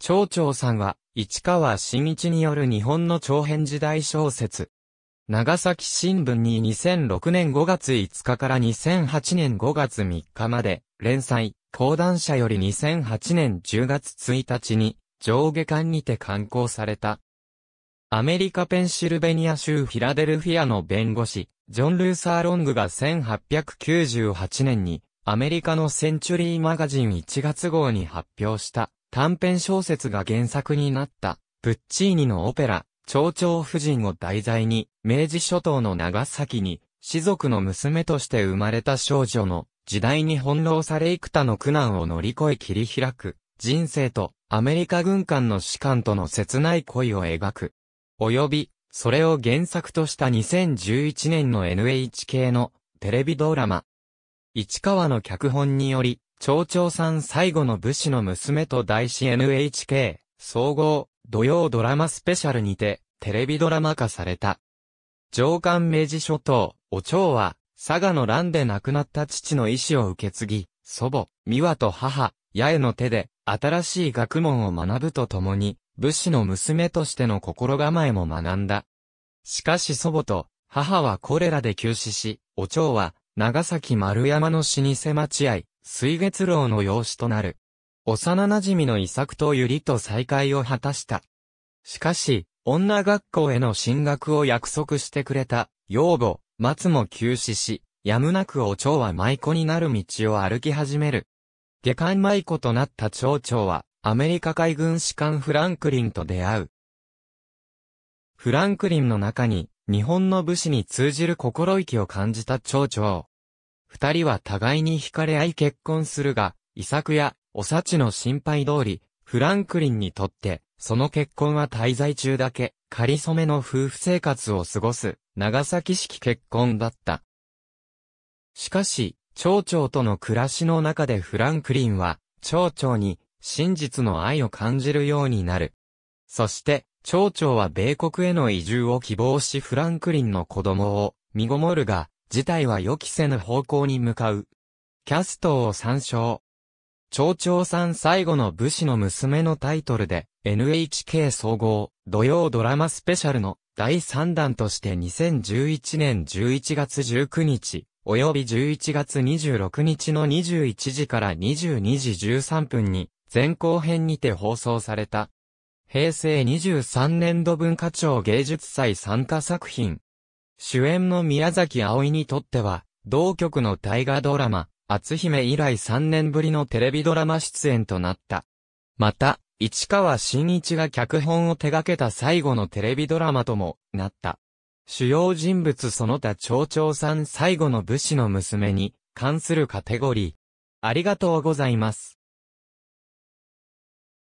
蝶々さんは、市川新一による日本の長編時代小説。長崎新聞に2006年5月5日から2008年5月3日まで、連載、講談社より2008年10月1日に、上下巻にて刊行された。アメリカペンシルベニア州フィラデルフィアの弁護士、ジョン・ルーサー・ロングが1898年に、アメリカのセンチュリーマガジン1月号に発表した。短編小説が原作になった、プッチーニのオペラ、蝶々夫人を題材に、明治諸島の長崎に、士族の娘として生まれた少女の、時代に翻弄され幾多の苦難を乗り越え切り開く、人生と、アメリカ軍艦の士官との切ない恋を描く。及び、それを原作とした2011年の NHK のテレビドラマ。市川の脚本により、町長さん最後の武士の娘と題し NHK、総合、土曜ドラマスペシャルにて、テレビドラマ化された。上官明治諸島、お蝶は、佐賀の乱で亡くなった父の意志を受け継ぎ、祖母、美和と母、八重の手で、新しい学問を学ぶとともに、武士の娘としての心構えも学んだ。しかし祖母と、母はコレラで急死し、お蝶は、長崎丸山の老舗待合、水月楼の養子となる。幼馴染の伊作と百合と再会を果たした。しかし、女学校への進学を約束してくれた、養母、松も休止し、やむなくお蝶は舞妓になる道を歩き始める。下巻舞妓となった蝶々は、アメリカ海軍士官フランクリンと出会う。フランクリンの中に、日本の武士に通じる心意気を感じた蝶々。二人は互いに惹かれ合い結婚するが、遺作や、お幸の心配通り、フランクリンにとって、その結婚は滞在中だけ、仮染めの夫婦生活を過ごす、長崎式結婚だった。しかし、町長との暮らしの中でフランクリンは、町長に、真実の愛を感じるようになる。そして、町長は米国への移住を希望しフランクリンの子供を、身ごもるが、事態は予期せぬ方向に向かう。キャストを参照。町長さん最後の武士の娘のタイトルで NHK 総合土曜ドラマスペシャルの第3弾として2011年11月19日及び11月26日の21時から22時13分に前後編にて放送された。平成23年度文化庁芸術祭参加作品主演の宮崎葵にとっては、同局の大河ドラマ、篤姫以来3年ぶりのテレビドラマ出演となった。また、市川新一が脚本を手掛けた最後のテレビドラマともなった。主要人物その他町長さん最後の武士の娘に関するカテゴリー。ありがとうございます。